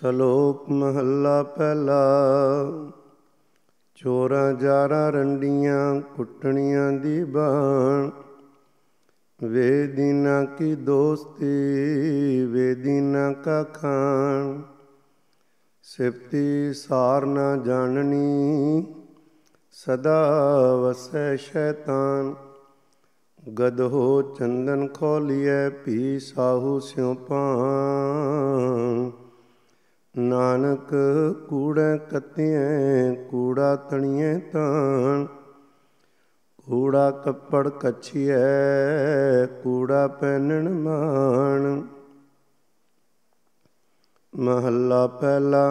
ਸ਼ਲੋਕ ਮਹੱਲਾ ਪਹਿਲਾ ਚੋਰਾ ਜਾਰਾ ਰੰਡੀਆਂ ਕੁੱਟਣੀਆਂ ਦੀ ਬਾਣ ਵੇਦੀਨਾ ਕੀ ਦੋਸਤੀ ਵੇਦੀਨਾ ਕਾ ਖਾਣ ਸਿਫਤੀ ਸਾਰ ਨਾ ਜਾਣਨੀ ਸਦਾ ਵਸੈ ਸ਼ੈਤਾਨ ਗਦ ਹੋ ਚੰਦਨ ਖੋਲੀਏ ਪੀ ਸਾਹੂ ਸਿਉ ਪਾਣ ਨਾਨਕ ਕੂੜੈ ਕਤਿਐ ਕੂੜਾ ਤਣੀਐ ਤਾਂ ਕੂੜਾ ਕੱਪੜ ਕੱਛੀਐ ਕੂੜਾ ਪਹਿਨਣ ਮਾਣ ਮਹੱਲਾ ਪਹਿਲਾ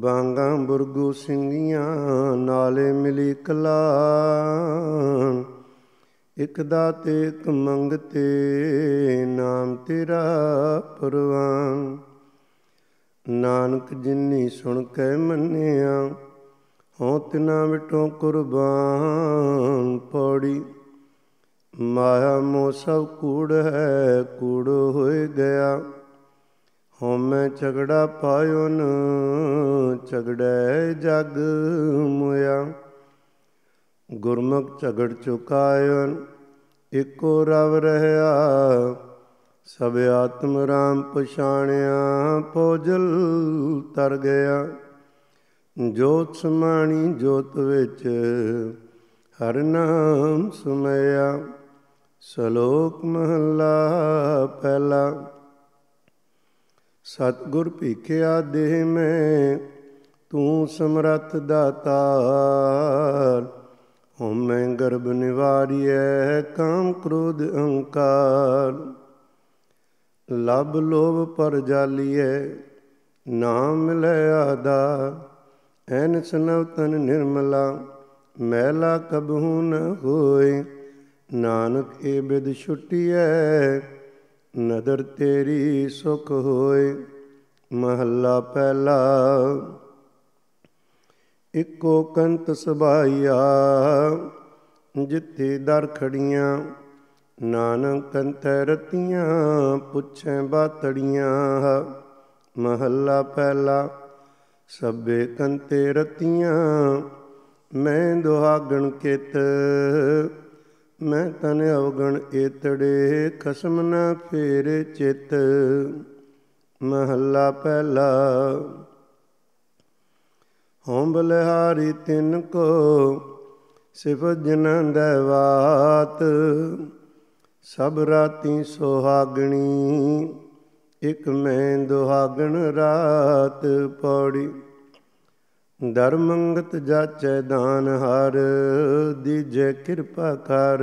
ਬਾਂਗਾ ਬੁਰਗੂ ਸਿੰਘੀਆਂ ਨਾਲੇ ਮਿਲੀ ਕਲਾ ਇਕ ਦਾਤੇ ਇਕ ਮੰਗਤੇ ਨਾਮ ਤੇਰਾ ਪਰਵਾਨ ਨਾਨਕ ਜਿਨੀ ਸੁਣ ਕੈ ਮੰਨਿਆ ਹਉ ਤਿਨਾ ਮਿਟੋ ਕੁਰਬਾਨ ਪੜੀ ਮਾਇਆ ਮੋ ਸਭ ਕੂੜ ਹੈ ਕੂੜ ਹੋਇ ਗਿਆ ਹਉ ਮੈਂ ਝਗੜਾ ਪਾਇਉਨ ਝਗੜੈ ਜਗ ਮੁਆ ਗੁਰਮੁਖ ਝਗੜ ਚੁਕਾਇਓਨ ਇਕੋ ਰਵ ਰਹਾ ਸਭ ਆਤਮ ਰਾਮ ਪਛਾਣਿਆ ਪੋਜਲ ਤਰ ਗਿਆ ਜੋਤ ਸਮਾਣੀ ਜੋਤ ਵਿੱਚ ਹਰ ਨਾਮ ਸੁਮਿਆ ਸ਼ਲੋਕ ਮਹਲਾ ਪਹਿਲਾ ਸਤਗੁਰ ਭੀਖਿਆ ਦੇਹ ਮੈਂ ਤੂੰ ਸਮਰੱਥ ਦਾਤਾਰ ਹਉ ਮੈਂ ਗਰਬ ਨਿਵਾਰੀਐ ਕਾਮ ਕ੍ਰੋਧ ਅਹੰਕਾਰ ਲਬ ਲੋਭ ਪਰ ਜਾਲੀਏ ਨਾਮ ਮਿਲੈ ਆਦਾ ਐਨ ਸਨਵ ਤਨ ਨਿਰਮਲਾ ਮੈਲਾ ਕਬਹੂ ਨ ਹੋਏ ਨਾਨਕ ਏ ਬਿਦ ਛੁਟਿਐ ਨਦਰ ਤੇਰੀ ਸੁਖ ਹੋਏ ਮਹੱਲਾ ਪਹਿਲਾ ਇੱਕੋ ਕੰਤ ਸਭਾਈਆ ਜਿੱਥੇ ਦਰ ਖੜੀਆਂ ਨਾਨਕ ਅੰਤਰ ਰਤੀਆਂ ਪੁੱਛੇ ਬਾਤੜੀਆਂ ਮਹੱਲਾ ਪਹਿਲਾ ਸਭੇ ਕੰਤੇ ਰਤੀਆਂ ਮੈਂ ਦੁਹਾਗਣ ਕਿਤ ਮੈਂ ਤਨ ਅਵਗਣ ਏਤੜੇ ਖਸਮ ਨਾ ਫੇਰੇ ਚਿਤ ਮਹੱਲਾ ਪਹਿਲਾ ਹੋਂ ਬਲਿਹਾਰੀ ਤਿੰਨ ਕੋ ਸਿਫਤ ਜਨਾਂ ਦਵਾਤ ਸਭ ਰਾਤੀ ਸੁਹਾਗਣੀ ਇਕ ਮੈਂ ਦੁਹਾਗਣ ਰਾਤ ਪੌੜੀ ਧਰਮੰਗਤ ਜਾਚੈ ਦਾਨ ਹਰ ਦੀਜੈ ਕਿਰਪਾ ਕਰ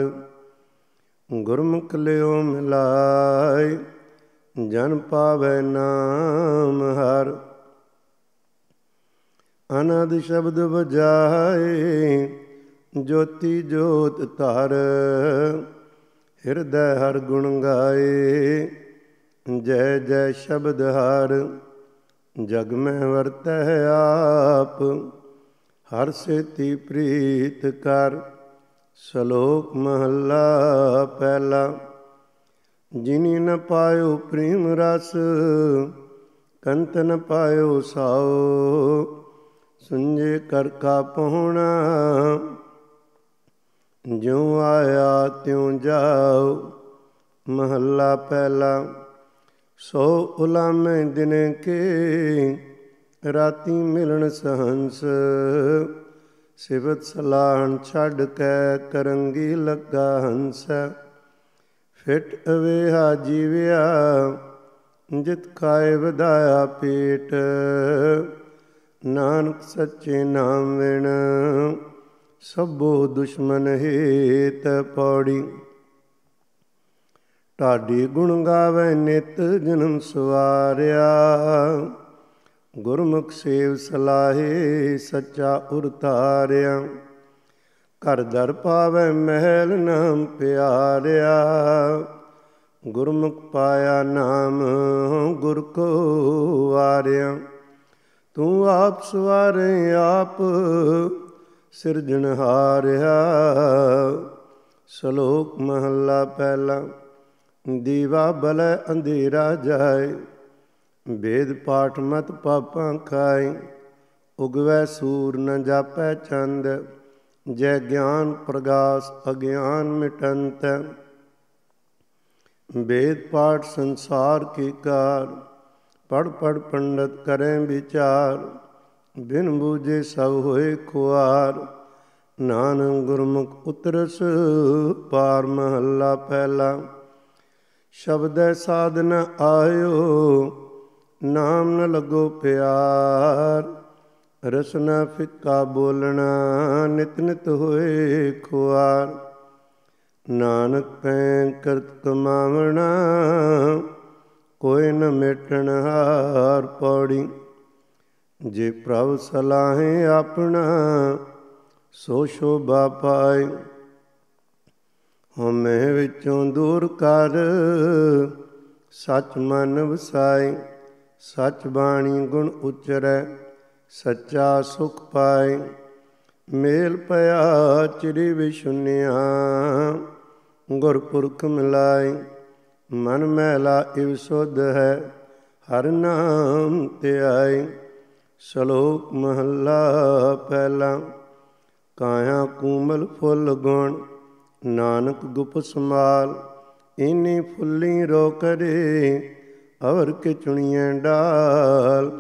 ਗੁਰਮੁਖ ਲਿਓ ਮਿਲਾਈ ਜਨ ਪਾਵੈ ਨਾਮ ਹਰ ਅਨੰਦ ਸ਼ਬਦ ਵਜਾਏ ਜੋਤੀ ਜੋਤ ਧਰ ਹਿਰਦੈ ਹਰ ਗੁਣ ਗਾਏ ਜੈ ਜੈ ਸ਼ਬਦ ਹਰ ਜਗ ਮੈਂ ਵਰਤੈ ਆਪ ਹਰ ਸੇਤੀ ਪ੍ਰੀਤ ਕਰ ਸ਼ਲੋਕ ਮਹੱਲਾ ਪਹਿਲਾ ਜਿਨੀ ਨ ਪਾਇਓ ਪ੍ਰੇਮ ਰਸ ਕੰਤ ਨ ਪਾਇਓ ਸਾਉ ਸੁੰਜੇ ਕਰ ਕਾ ਪਹੁਣਾ ਜਿਉ ਆਇਆ ਤਿਉ ਜਾਉ ਮਹੱਲਾ ਪਹਿਲਾ ਸੋ ਉਲਾਮੇ ਦਿਨ ਕੇ ਰਾਤੀ ਮਿਲਣ ਸਹੰਸ ਸਿਵਤ ਸਲਾਹਣ ਛੱਡ ਕੇ ਕਰੰਗੀ ਲੱਗਾ ਹੰਸ ਫਿਟ ਅਵੇਹਾ ਜੀਵਿਆ ਜਿਤ ਕਾਇ ਵਧਾਇਆ ਪੇਟ ਨਾਨਕ ਸੱਚੇ ਨਾਮ ਵਿਣ ਸਭੋ ਦੁਸ਼ਮਨ ਹੇਤ ਪੌੜੀ ਢਾਡੀ ਗੁਣ ਗਾਵੇ ਨਿਤ ਜਨਮ ਸਵਾਰਿਆ ਗੁਰਮੁਖ ਸੇਵ ਸਲਾਹੇ ਸੱਚਾ ਉਰਤਾਰਿਆ ਘਰ ਦਰ ਪਾਵੇ ਮਹਿਲ ਨਾਮ ਪਿਆਰਿਆ ਗੁਰਮੁਖ ਪਾਇਆ ਨਾਮ ਗੁਰ ਕੋ ਵਾਰਿਆ ਤੂੰ ਆਪ ਸਵਾਰੇ ਆਪ ਸਿਰਜਣਹਾਰਿਆ ਸ਼ਲੋਕ ਮਹੱਲਾ ਪਹਿਲਾ ਦੀਵਾ ਬਲ ਅੰਧੇਰਾ ਜਾਏ ਵੇਦ ਪਾਠ ਮਤ ਪਾਪਾਂ ਖਾਏ ਉਗਵੈ ਸੂਰ ਨ ਜਾਪੈ ਚੰਦ ਜੈ ਗਿਆਨ ਪ੍ਰਗਾਸ ਅਗਿਆਨ ਮਿਟੰਤ ਵੇਦ ਪਾਠ ਸੰਸਾਰ ਕੀ ਕਾਰ ਪੜ ਪੜ ਪੰਡਤ ਕਰੇ ਵਿਚਾਰ ਬਿਨ ਬੂਝੇ ਸਭ ਹੋਏ ਖੁਆਰ ਨਾਨਕ ਗੁਰਮੁਖ ਉਤਰਸ ਪਾਰ ਮਹੱਲਾ ਪਹਿਲਾ ਸ਼ਬਦ ਸਾਧਨ ਆਇਓ ਨਾਮ ਨ ਲਗੋ ਪਿਆਰ ਰਸਨਾ ਫਿੱਕਾ ਬੋਲਣਾ ਨਿਤ ਨਿਤ ਹੋਏ ਖੁਆਰ ਨਾਨਕ ਪੈ ਕਰਤ ਕਮਾਵਣਾ ਕੋਈ ਨ ਮੇਟਣ ਹਾਰ ਪੌੜੀ ਜੇ ਪ੍ਰਭ ਸਲਾਹੇ ਆਪਣਾ ਸੋ ਸ਼ੋਭਾ ਪਾਏ ਹਮੇ ਵਿੱਚੋਂ ਦੂਰ ਕਰ ਸਚ ਮਨ ਵਸਾਏ ਸਚ ਬਾਣੀ ਗੁਣ ਉਚਰੈ ਸੱਚਾ ਸੁਖ ਪਾਏ ਮੇਲ ਪਿਆ ਚਿਰੀ ਵਿਸ਼ੁਨਿਆ ਗੁਰਪੁਰਖ ਮਿਲਾਏ ਮਨ ਮਹਿਲਾ ਇਵ ਸੁਧ ਹੈ ਹਰ ਨਾਮ ਤੇ ਆਏ ਸ਼ਲੋਕ ਮਹੱਲਾ ਪਹਿਲਾ ਕਾਇਆ ਕੂਮਲ ਫੁੱਲ ਗੁਣ ਨਾਨਕ ਗੁਪ ਸਮਾਲ ਇਨੇ ਫੁੱਲੀ ਰੋ ਕਰੇ ਅਵਰ ਕੇ ਚੁਣੀਆਂ ਡਾਲ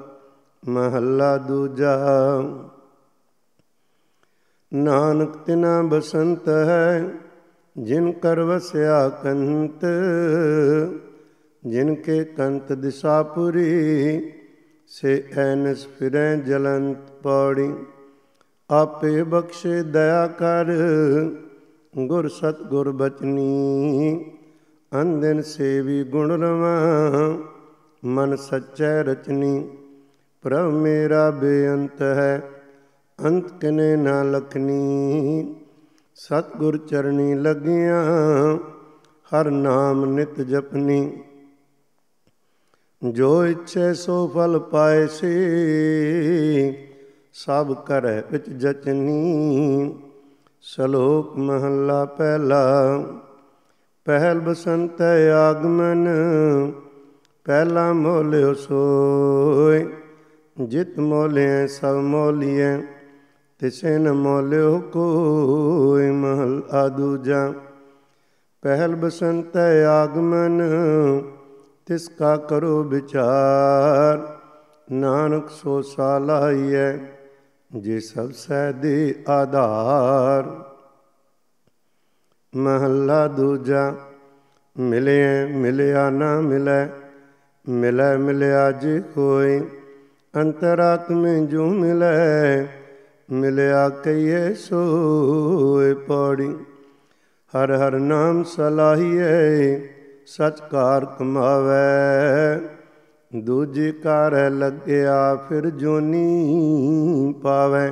ਮਹੱਲਾ ਦੂਜਾ ਨਾਨਕ ਤਿਨਾ ਬਸੰਤ ਹੈ ਜਿਨ ਕਰ ਵਸਿਆ ਕੰਤ ਜਿਨ ਕੇ ਕੰਤ ਪੂਰੀ ਸੇ ਐਨਸ ਫਿਰੈ ਜਲੰਤ ਪੌੜੀ ਆਪੇ ਬਖਸ਼ੇ ਦਇਆ ਕਰ ਗੁਰ ਸਤ ਗੁਰ ਬਚਨੀ ਅੰਦਨ ਸੇਵੀ ਗੁਣ ਰਵਾ ਮਨ ਸੱਚੈ ਰਚਨੀ ਪ੍ਰਭ ਮੇਰਾ ਬੇਅੰਤ ਹੈ ਅੰਤ ਕਿਨੇ ਨਾ ਲਖਨੀ ਸਤ ਗੁਰ ਚਰਣੀ ਲਗਿਆ ਹਰ ਨਾਮ ਨਿਤ ਜਪਨੀ ਜੋ ਇੱਛੇ ਸੋ ਫਲ ਪਾਏ ਸੀ ਸਭ ਕਰੇ ਵਿੱਚ ਜਚਨੀ ਸ਼ਲੋਕ ਮਹੱਲਾ ਪਹਿਲਾ ਪਹਿਲ ਬਸੰਤ ਆਗਮਨ ਪਹਿਲਾ ਮੋਲਿਓ ਸੋਏ ਜਿਤ ਮੋਲੇ ਸਭ ਮੋਲੀਏ ਤਿਸੇ ਨ ਮੋਲਿਓ ਕੋਇ ਮਹਲ ਆਦੂਜਾ ਪਹਿਲ ਬਸੰਤ ਆਗਮਨ ਤਿਸ ਕਾ ਕਰੋ ਵਿਚਾਰ ਨਾਨਕ ਸੋ ਸਾਲਾਈਐ ਜੇ ਸਭ ਸਹਿ ਦੇ ਆਧਾਰ ਮਹੱਲਾ ਦੂਜਾ ਮਿਲੇ ਮਿਲਿਆ ਨਾ ਮਿਲੇ ਮਿਲੇ ਮਿਲਿਆ ਜੇ ਕੋਈ ਅੰਤਰਾਤਮੇ ਜੋ ਮਿਲੇ ਮਿਲਿਆ ਕਈਏ ਸੋਏ ਪੜੀ ਹਰ ਹਰ ਨਾਮ ਸਲਾਹੀਏ ਸਚ ਕਮਾਵੇ ਦੂਜੇ ਕਾਰ ਲੱਗਿਆ ਫਿਰ ਜੋਨੀ ਪਾਵੇ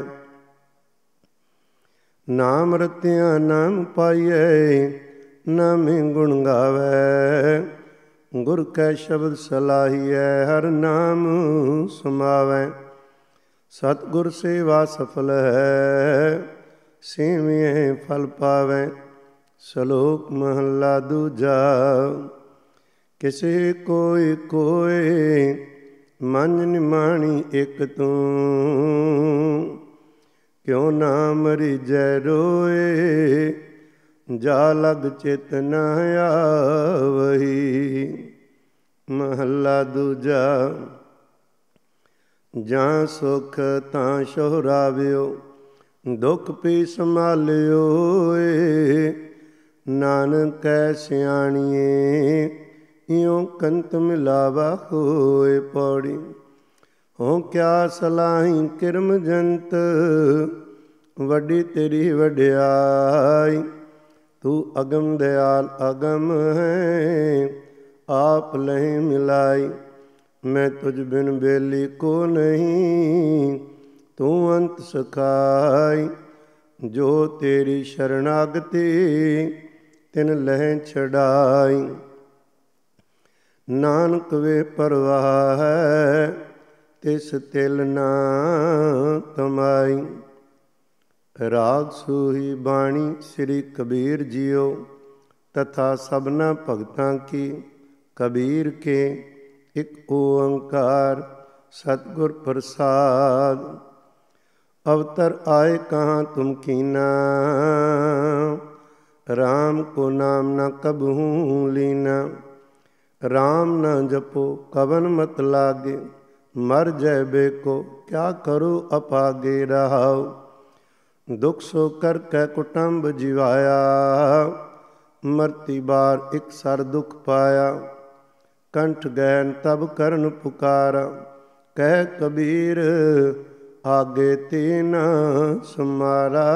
ਨਾਮ ਰਤਿਆ ਨਾਮ ਪਾਈਏ ਨਾਮੇ ਗੁਣ ਗਾਵੇ ਗੁਰ ਕੈ ਸ਼ਬਦ ਸਲਾਹੀਐ ਹਰ ਨਾਮ ਸਮਾਵੇ ਸਤਗੁਰ ਸੇਵਾ ਸਫਲ ਹੈ ਸੇਵੀਏ ਫਲ ਪਾਵੇ ਸ਼ਲੋਕ ਮਹਲਾ ਦੂਜਾ ਕਿਸੇ ਕੋਈ ਕੋਏ ਮਨ ਨਿਮਾਣੀ ਇਕ ਤੂੰ ਕਿਉ ਨਾ ਮਰੀ ਜੈ ਰੋਏ ਜਾ ਲਗ ਚਿਤ ਨ ਆਵਹੀ ਮਹੱਲਾ ਦੂਜਾ ਜਾਂ ਸੁਖ ਤਾਂ ਸ਼ੋਹਰਾਵਿਓ ਦੁਖ ਪੀ ਸੰਭਾਲਿਓ ਏ ਨਾਨਕ ਸਿਆਣੀਏ ਇਉ ਕੰਤ ਮਿਲਾਵਾ ਹੋਏ ਪੌੜੀ ਹੋ ਕਿਆ ਸਲਾਹੀ ਕਿਰਮ ਜੰਤ ਵੱਡੀ ਤੇਰੀ ਵਡਿਆਈ ਤੂੰ ਅਗਮ ਦਿਆਲ ਅਗਮ ਹੈ ਆਪ ਲੈ ਮਿਲਾਈ ਮੈਂ ਤੁਝ ਬਿਨ ਬੇਲੀ ਕੋ ਨਹੀਂ ਤੂੰ ਅੰਤ ਸਖਾਈ ਜੋ ਤੇਰੀ ਸ਼ਰਨਾਗਤੀ ਤਿਨ ਲਹਿ ਛਡਾਈ ਨਾਨਕ ਵੇ ਪਰਵਾਹ ਹੈ ਤਿਸ ਤਿਲ ਨਾ ਤਮਾਈ ਰਾਗ ਸੂਹੀ ਬਾਣੀ ਸ੍ਰੀ ਕਬੀਰ ਜੀਓ ਤਥਾ ਸਭਨਾ ਭਗਤਾਂ ਕੀ ਕਬੀਰ ਕੇ ਇੱਕ ਓੰਕਾਰ ਸਤਗੁਰ ਪ੍ਰਸਾਦ ਅਵਤਰ ਆਏ ਕਹਾਂ ਤੁਮ ਕੀਨਾ ਰਾਮ ਕੋ ਨਾਮ ਨਾ ਕਬਹੂ ਲੀਨਾ ਰਾਮ ਨਾ ਜਪੋ ਕਵਨ ਮਤ ਲਾਗੇ ਮਰ ਜੈ ਬੇਕੋ ਕਿਆ ਕਰੂ ਅਪਾਗੇ ਰਹਾਉ ਦੁਖ ਸੋ ਕਰ ਕੈ ਕੁਟੰਬ ਜਿਵਾਇਆ ਮਰਤੀ ਬਾਰ ਇਕ ਸਰ ਦੁਖ ਪਾਇਆ ਕੰਠ ਗੈਨ ਤਬ ਕਰਨ ਪੁਕਾਰ ਕਹਿ ਕਬੀਰ ਆਗੇ ਤੀਨ ਸਮਾਰਾ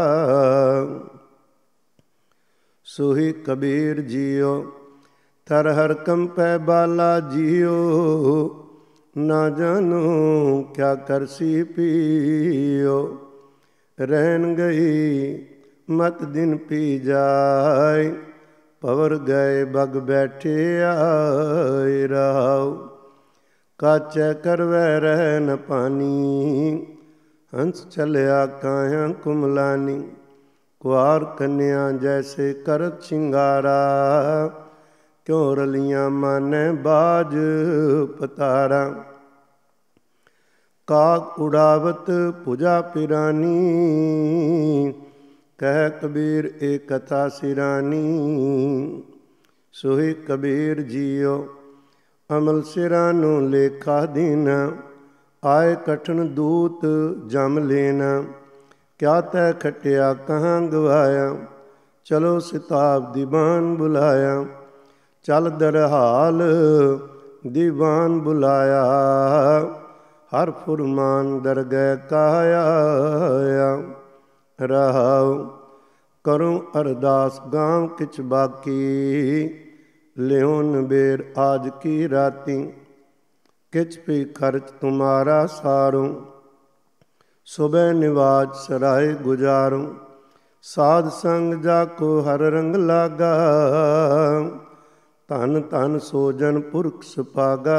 ਸੋਹੀ ਕਬੀਰ ਜੀਓ ਤਰ ਹਰ ਕੰਪੈ ਬਾਲਾ ਜੀਓ ਨਾ ਜਾਨੂ ਕਿਆ ਕਰਸੀ ਪੀਓ ਰਹਿਣ ਗਈ ਮਤ ਦਿਨ ਪੀ ਜਾਏ ਪਵਰ ਗਏ ਬਗ ਬੈਠੇ ਆਏ ਰਾਉ ਕਾਚ ਕਰਵੈ ਰਹਿਨ ਪਾਣੀ ਹੰਸ ਚਲਿਆ ਕਾਇਆ ਕੁਮਲਾਨੀ ਕੁਾਰ ਕੰਨਿਆ ਜੈਸੇ ਕਰਤ ਸ਼ਿੰਗਾਰਾ ਕਿਉ ਰਲੀਆਂ ਮਨ ਬਾਜ ਪਤਾਰਾ ਕਾਕ ਉਡਾਵਤ ਪੂਜਾ ਪਿਰਾਨੀ ਕਹਿ ਕਬੀਰ ਏ ਕਥਾ ਸਿਰਾਨੀ ਸੋਹੀ ਕਬੀਰ ਜੀਓ ਅਮਲ ਸਿਰਾਂ ਨੂੰ ਲੇਖਾ ਦੇਣਾ ਆਏ ਕਠਨ ਦੂਤ ਜਮ ਲੈਣਾ ਕਿਆ ਤੈ ਖਟਿਆ ਕਹਾਂ ਗਵਾਇਆ ਚਲੋ ਸਿਤਾਬ ਦੀਵਾਨ ਬੁਲਾਇਆ ਚਲ ਦਰਹਾਲ ਦੀਵਾਨ ਬੁਲਾਇਆ ਹਰ ਫੁਰਮਾਨ ਦਰਗਹਿ ਕਾਇਆ ਰਹਾਉ ਕਰੂੰ ਅਰਦਾਸ ਗਾਂ ਕਿਛ ਬਾਕੀ ਲਿਓ ਬੇਰ ਆਜ ਕੀ ਰਾਤੀ ਕਿਛ ਵੀ ਖਰਚ ਤੁਮਾਰਾ ਸਾਰੋ ਸੁਬੈ ਨਿਵਾਜ ਸਰਾਏ ਗੁਜਾਰੂ ਸਾਧ ਸੰਗ ਜਾ ਕੋ ਹਰ ਰੰਗ ਲਾਗਾ ਧਨ ਤਨ ਸੋ ਜਨ ਪੁਰਖ ਸੁਪਾਗਾ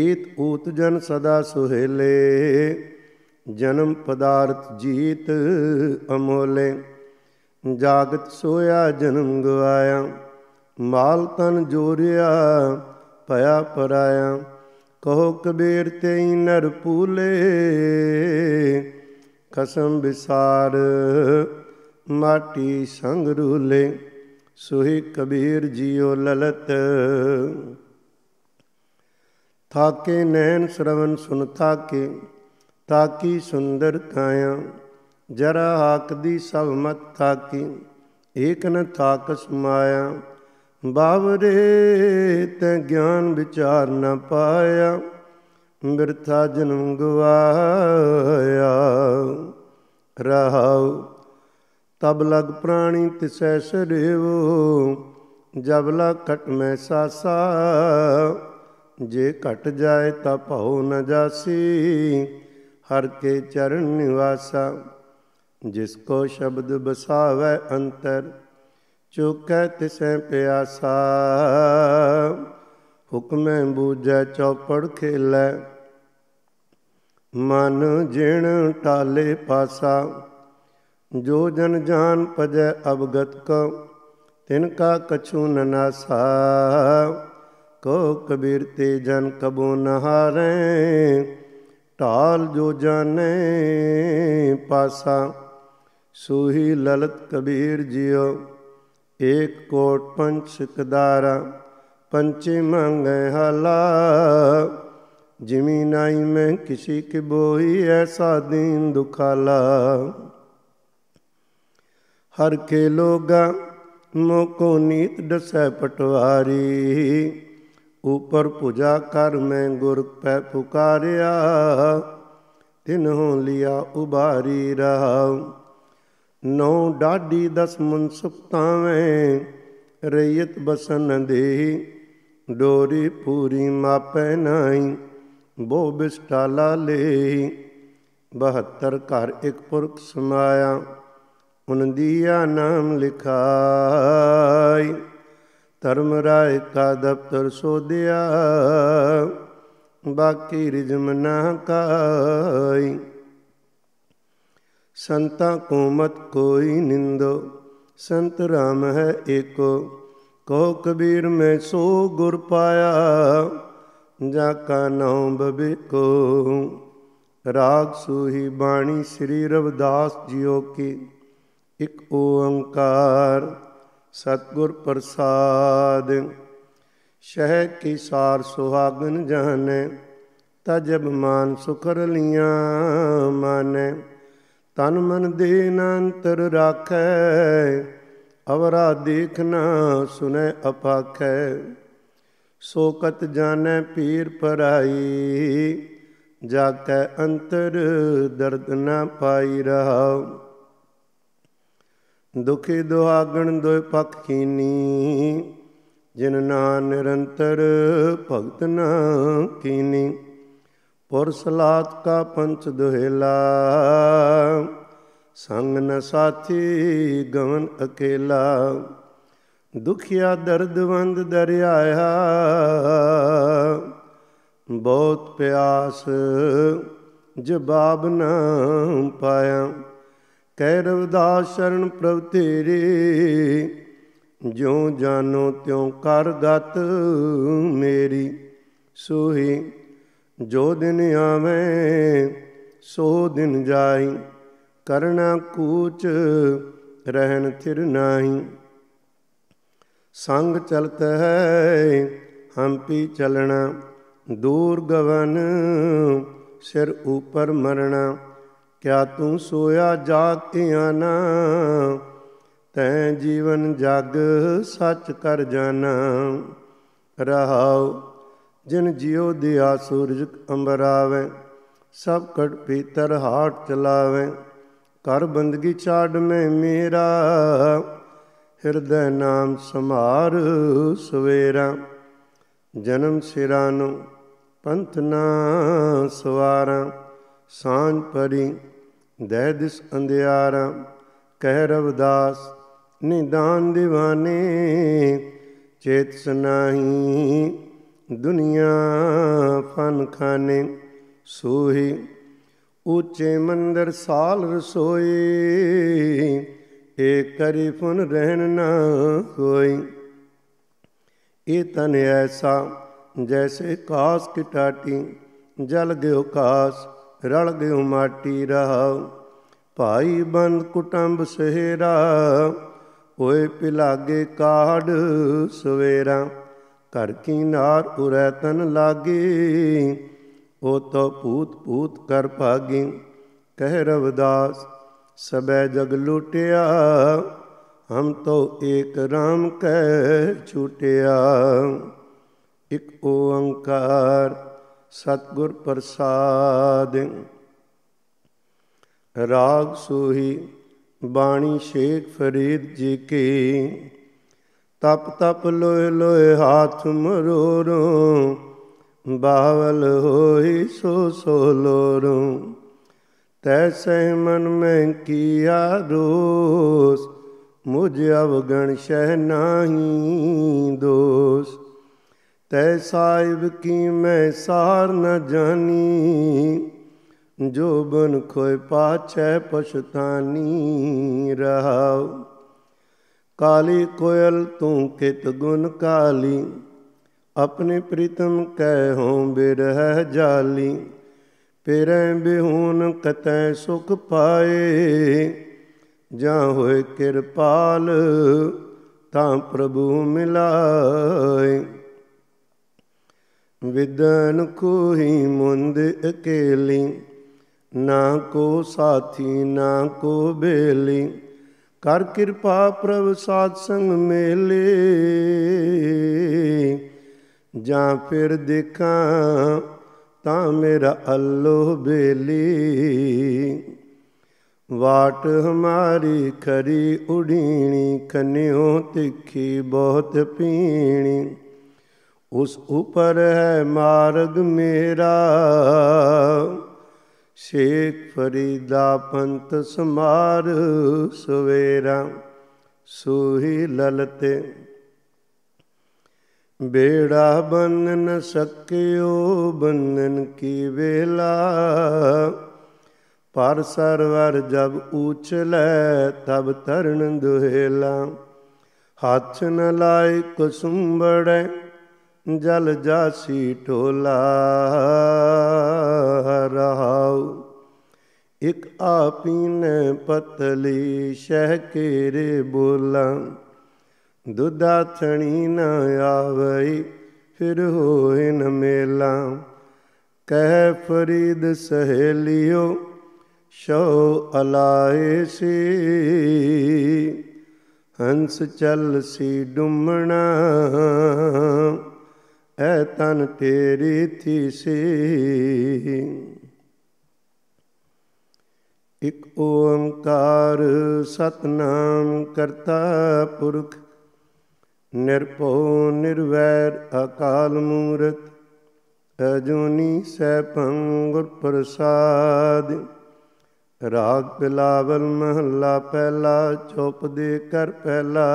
ਏਤ ਊਤ ਜਨ ਸਦਾ ਸੁਹੇਲੇ ਜਨਮ ਪਦਾਰਥ ਜੀਤ ਅਮੋਲੇ ਜਾਗਤ ਸੋਇਆ ਜਨਮ ਗਵਾਇਆ ਮਾਲ ਤਨ ਜੋਰਿਆ ਭਇਆ ਪਰਾਇਆ ਕਹੋ ਕਬੀਰ ਤੇਈ ਨਰ ਪੂਲੇ ਕਸਮ ਵਿਸਾਰ ਮਾਟੀ ਸੰਗ ਰੂਲੇ ਸੁਹੀ ਕਬੀਰ ਜੀਓ ਲਲਤ ਥਾਕੇ ਨੈਣ ਸ਼ਰਵਨ ਸੁਨ ਥਾਕੇ ਤਾਕੀ ਸੁੰਦਰ ਕਾਇਆ ਜਰਾ ਦੀ ਸਭ ਮਤ ਥਾਕੀ ਏਕ ਨ ਥਾਕਸ ਮਾਇਆ ਬਾਵਰੇ ਤੈ ਗਿਆਨ ਵਿਚਾਰ ਨਾ ਪਾਇਆ ਮਿਰਥਾ ਜਨਮ ਗਵਾਇਆ ਰਹਾਉ ਤਬ ਲਗ ਪ੍ਰਾਣੀ ਤਿਸੈ ਸਰੇਵੋ ਜਬ ਲਾ ਘਟ ਮੈਂ ਸਾਸਾ ਜੇ ਘਟ ਜਾਏ ਤਾਂ ਭਉ ਨ ਜਾਸੀ ਹਰ ਕੇ ਚਰਨ ਨਿਵਾਸਾ ਜਿਸ ਕੋ ਸ਼ਬਦ ਬਸਾਵੇ ਅੰਤਰ ਚੁਕੈ ਤਿਸੈ ਪਿਆਸਾ ਹੁਕਮੈ ਬੂਝੈ ਚੌਪੜ ਖੇਲੈ ਮਨ ਜਿਣ ਟਾਲੇ ਪਾਸਾ ਜੋ ਜਨ ਜਾਨ ਪਜੈ ਅਵਗਤ ਕਉ ਤਿਨ ਕਾ ਕਛੂ ਨਨਾਸਾ ਕੋ ਕਬੀਰ ਤੇ ਜਨ ਕਬੂ ਨਹਾਰੈ ਢਾਲ ਜੋ ਜਾਣੈ ਪਾਸਾ ਸੋਹੀ ਲਲਤ ਕਬੀਰ ਜਿਓ ਏਕ ਕੋਟ ਪੰਚ ਸਿਕਦਾਰਾ ਪੰਚੇ ਮੰਗੇ ਹਲਾ ਜਿਮੀ ਨਾਈ ਮੈਂ ਕਿਸੇ ਕੇ ਬੋਈ ਐਸਾ ਦੀਨ ਦੁਖਾਲਾ ਹਰ ਕੇ ਲੋਗਾ ਮੋਕੋ ਨੀਤ ਦਸੈ ਪਟਵਾਰੀ ਉਪਰ ਪੂਜਾ ਕਰ ਮੈਂ ਗੁਰ ਪੈ ਪੁਕਾਰਿਆ ਹੋ ਲਿਆ ਉਬਾਰੀ ਰਾਉ ਨੌ ਡਾਢੀ ਦਸਮਨ ਸੁਖਤਾਵੇਂ ਰਈਤ ਬਸਨ ਦੇ ਡੋਰੀ ਪੂਰੀ ਮਾਪੈ ਨਾਈ ਬੋ ਬਿਸਟਾਲਾ ਲੇ 72 ਘਰ ਇੱਕ ਪੁਰਖ ਸਮਾਇਆ ਉਨਦੀਆ ਨਾਮ ਲਿਖਾਈ ਧਰਮ ਰਾਏ ਕਾ ਦਫਤਰ ਸੋਧਿਆ ਬਾਕੀ ਰਿਜਮ ਨਾ ਕਾਈ ਸੰਤਾ ਕੋ ਮਤ ਕੋਈ ਨਿੰਦੋ ਸੰਤ ਰਾਮ ਹੈ ਏਕੋ ਕੋ ਕਬੀਰ ਮੈਂ ਸੋ ਗੁਰ ਪਾਇਆ ਜਾ ਕਾ ਬਬੇ ਕੋ ਰਾਗ ਸੁਹੀ ਬਾਣੀ ਸ੍ਰੀ ਰਵਦਾਸ ਜੀਓ ਕੀ ਇਕ ਓੰਕਾਰ ਸਤਗੁਰ ਪ੍ਰਸਾਦ ਸ਼ਹਿ ਕੀ ਸਾਰ ਸੁਹਾਗਨ ਜਾਣੈ ਤਜਬ ਮਾਨ ਸੁਖਰ ਲੀਆਂ ਮਾਨੈ ਤਨ ਮਨ ਦੇਨ ਅੰਤਰ ਰਾਖੈ ਅਵਰਾ ਦੇਖਣਾ ਸੁਨੈ ਅਪਾਖੈ ਸੋ ਕਤ ਜਾਣੈ ਪੀਰ ਪਰਾਈ ਜਾ ਕੈ ਅੰਤਰ ਦਰਦ ਨਾ ਪਾਈ ਰਹਾ ਦੁਖੀ ਦੁਆਗਣ ਦੁਇ ਪਖ ਕੀਨੀ ਜਿਨ ਨਾ ਨਿਰੰਤਰ ਭਗਤ ਨ ਕੀਨੀ ਪੁਰਸਲਾਤ ਕਾ ਪੰਚ ਦੁਹਿਲਾ ਸੰਗ ਨ ਸਾਥੀ ਗਵਨ ਅਕੇਲਾ ਦੁਖਿਆ ਦਰਦਵੰਦ ਦਰਿਆ ਬਹੁਤ ਪਿਆਸ ਜਵਾਬ ਨ ਪਾਇਆ ਕਹਿ ਰਵਦਾਸ ਸ਼ਰਨ ਪ੍ਰਭ ਤੇਰੇ ਜੋ ਜਾਨੋ ਤਿਉ ਕਰ ਗਤ ਮੇਰੀ ਸੋਹੀ ਜੋ ਦਿਨ ਆਵੇ ਸੋ ਦਿਨ ਜਾਈ ਕਰਨਾ ਕੂਚ ਰਹਿਣ ਥਿਰ ਨਾਹੀ ਸੰਗ ਚਲਤ ਹੈ ਹੰਪੀ ਚਲਣਾ ਦੂਰ ਗਵਨ ਸਿਰ ਉਪਰ ਮਰਣਾ ਕਿਆ ਤੂੰ ਸੋਇਆ ਜਾਗ ਕੇ ਤੈ ਜੀਵਨ ਜਗ ਸੱਚ ਕਰ ਜਾਣਾ ਰਹਾਉ ਜਿਨ ਜਿਉ ਦਿਆ ਸੂਰਜ ਅੰਬਰਾਵੇ ਸਭ ਕਟ ਪੀਤਰ ਹਾਟ ਚਲਾਵੇ ਕਰ ਬੰਦਗੀ ਛਾੜ ਮੈਂ ਮੇਰਾ ਹਿਰਦੈ ਨਾਮ ਸਮਾਰ ਸਵੇਰਾ ਜਨਮ ਸਿਰਾਂ ਨੂੰ ਪੰਥ ਨਾ ਸਵਾਰਾ ਸਾਂਝ ਪਰੀ ਦੇ ਦਿਸ ਅੰਧਿਆਰਾ ਕਹਿ ਰਵਦਾਸ ਨਿਦਾਨ دیਵਾਨੇ ਚੇਤ ਸਨਾਹੀ ਦੁਨੀਆ ਫਨਖਾਨੇ ਸੋਹੀ ਉੱਚੇ ਮੰਦਰ ਸਾਲ ਰਸੋਈ ਏ ਕਰੀ ਫੁਨ ਰਹਿਣ ਨਾ ਕੋਈ ਇਹ ਤਨ ਐਸਾ ਜੈਸੇ ਕਾਸ ਕੀ ਟਾਟੀ ਜਲ ਗਿਓ ਕਾਸ ਰਲ ਗਿਓ ਮਾਟੀ ਰਹਾ ਭਾਈ ਬੰਦ ਕੁਟੰਬ ਸਹਿਰਾ ਓਏ ਪਿਲਾਗੇ ਕਾੜ ਸਵੇਰਾ ਘਰ ਨਾਰ ਉਰੈ ਤਨ ਲਾਗੇ ਉਹ ਤੋ ਪੂਤ ਪੂਤ ਕਰ ਭਾਗੀ ਕਹਿ ਰਵਦਾਸ ਸਬੈ ਜਗ ਲੁਟਿਆ ਹਮ ਤੋ ਏਕ RAM ਕੈ ਛੁਟਿਆ ਇਕ ਓੰਕਾਰ ਸਤਗੁਰ ਪ੍ਰਸਾਦ ਰਾਗ ਸੋਹੀ ਬਾਣੀ ਸ਼ੇਖ ਫਰੀਦ ਜੀ ਕੀ तप तप लोए लोए हाथ मरो बावल हो ही सो सो लो रो तैसे मन में किया दोष मुझे अवगण शह नाही दोष तय साहिब की मैं सार न जानी जो बन खोए पाछ पछतानी रहा ਕਾਲੀ ਕੋਇਲ ਤੂੰ ਕਿਤ ਗੁਣ ਕਾਲੀ ਆਪਣੇ ਪ੍ਰੀਤਮ ਕਹਿ ਹੋਂ ਬਿਰਹਿ ਜਾਲੀ ਪੇਰੇ ਬਿਹੂਨ ਕਤੈ ਸੁਖ ਪਾਏ ਜਾਂ ਹੋਏ ਕਿਰਪਾਲ ਤਾਂ ਪ੍ਰਭੂ ਮਿਲਾਏ ਵਿਦਨ ਕੋਹੀ ਮੁੰਦ ਅਕੇਲੀ ਨਾ ਕੋ ਸਾਥੀ ਨਾ ਕੋ ਬੇਲੀ ਕਰ ਕਿਰਪਾ ਪ੍ਰਭ ਸਾਧ ਸੰਗ ਮੇਲੇ ਜਾਂ ਫਿਰ ਦੇਖਾਂ ਤਾਂ ਮੇਰਾ ਅੱਲੋ ਬੇਲੀ ਵਾਟ ਹਮਾਰੀ ਖਰੀ ਉਡੀਣੀ ਕੰਨਿਓ ਤਿੱਖੀ ਬਹੁਤ ਪੀਣੀ ਉਸ ਉਪਰ ਹੈ ਮਾਰਗ ਮੇਰਾ ਸ਼ੇਖ ਫਰੀਦਾ ਪੰਤ ਸਮਾਰ ਸਵੇਰਾ ਸੋਹੀ ਲਲਤੇ ਬੇੜਾ ਬੰਨਨ ਸਕਿਓ ਬੰਨਨ ਕੀ ਵੇਲਾ ਪਰ ਸਰਵਰ ਜਬ ਉਚਲੇ ਤਬ ਤਰਨ ਦੁਹੇਲਾ ਹੱਥ ਨ ਲਾਇ ਕੁਸੁੰਬੜੈ ਜਲ ਜਾਸੀ ਢੋਲਾ ਰਹਾਉ ਇਕ ਆਪੀਨ ਪਤਲੀ ਸ਼ਹਿ ਕੇਰੇ ਬੋਲਾ ਦੁੱਧਾ ਥਣੀ ਨ ਆਵਈ ਫਿਰ ਹੋਏ ਨ ਮੇਲਾ ਕਹਿ ਫਰੀਦ ਸਹੇਲਿਓ ਸ਼ੋ ਅਲਾਏ ਸੀ ਹੰਸ ਚੱਲ ਸੀ ਡੁੰਮਣਾ ਐ ਤਨ ਤੇਰੀ ਥੀਸੀ ਇਕ ਓੰਕਾਰ ਸਤਨਾਮ ਕਰਤਾ ਪੁਰਖ ਨਿਰਭਉ ਨਿਰਵੈਰ ਅਕਾਲ ਮੂਰਤ ਅਜੂਨੀ ਸੈਭੰ ਗੁਰ ਪ੍ਰਸਾਦ ਰਾਗ ਪਿਲਾਵਲ ਮਹੱਲਾ ਪਹਿਲਾ ਚੁੱਪ ਦੇ ਕਰ ਪਹਿਲਾ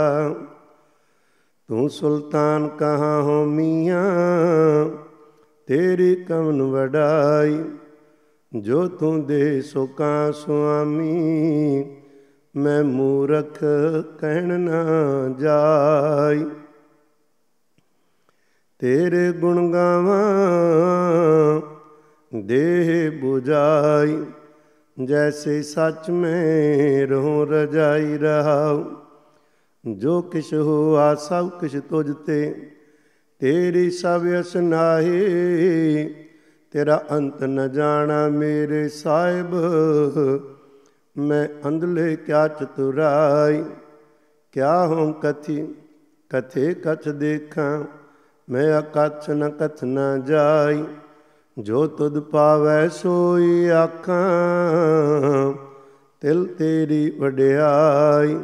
ਤੂੰ ਸੁਲਤਾਨ ਕਹਾ ਹੋ ਮੀਆਂ ਤੇਰੀ ਕਵਨ ਵਡਾਈ ਜੋ ਤੂੰ ਦੇ ਸੋ ਕਾ ਸੁਆਮੀ ਮੈਂ ਮੂਰਖ ਕਹਿਣ ਨਾ ਜਾਈ ਤੇਰੇ ਗੁਣ ਗਾਵਾਂ ਦੇਹ 부ਜਾਈ ਜੈਸੇ ਸੱਚ ਮੈਂ ਰਹੁ ਰਜਾਈ ਰਹਾਉ ਜੋ ਕਿਛ ਹੋਆ ਸਭ ਕਿਛ ਤੁਜ ਤੇ ਤੇਰੀ ਸਭ ਅਸਨਾਹੀ ਤੇਰਾ ਅੰਤ ਨ ਜਾਣਾ ਮੇਰੇ ਸਾਹਿਬ ਮੈਂ ਅੰਧਲੇ ਕਿਆ ਚਤੁਰਾਈ ਕਿਆ ਹੂੰ ਕਥੀ ਕਥੇ ਕਛ ਦੇਖਾਂ ਮੈਂ ਅਕਥ ਨ ਕਥ ਨ ਜਾਈ ਜੋ ਤੁਧ ਪਾਵੈ ਸੋਈ ਆਖਾਂ ਤਿਲ ਤੇਰੀ ਵਡਿਆਈ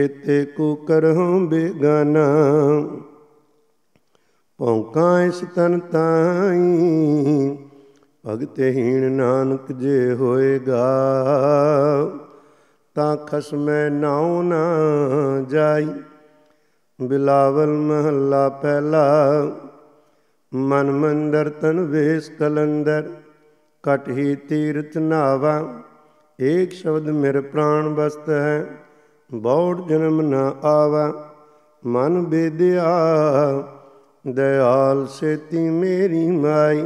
ਇਤੇ ਕੋ ਕਰਹੁ ਬੇਗਾਨਾ ਭੌਂਕਾ ਇਸ ਤਨ ਤਾਈ ਭਗਤ ਹੀਣ ਨਾਨਕ ਜੇ ਹੋਏਗਾ ਤਾਂ ਖਸਮੈ ਨਾਉ ਨਾ ਜਾਈ ਬਿਲਾਵਲ ਮਹੱਲਾ ਪਹਿਲਾ ਮਨ ਮੰਦਰ ਤਨ ਵੇਸ ਕਲੰਦਰ ਕਟਹੀ ਹੀ ਤੀਰਤ ਨਾਵਾ ਏਕ ਸ਼ਬਦ ਮੇਰੇ ਪ੍ਰਾਣ ਬਸਤ ਹੈ ਬੌੜ ਜਨਮ ਨ ਆਵੈ ਮਨ ਬੇਦਿਆ ਦਇਆਲ ਸੇਤੀ ਮੇਰੀ ਮਾਈ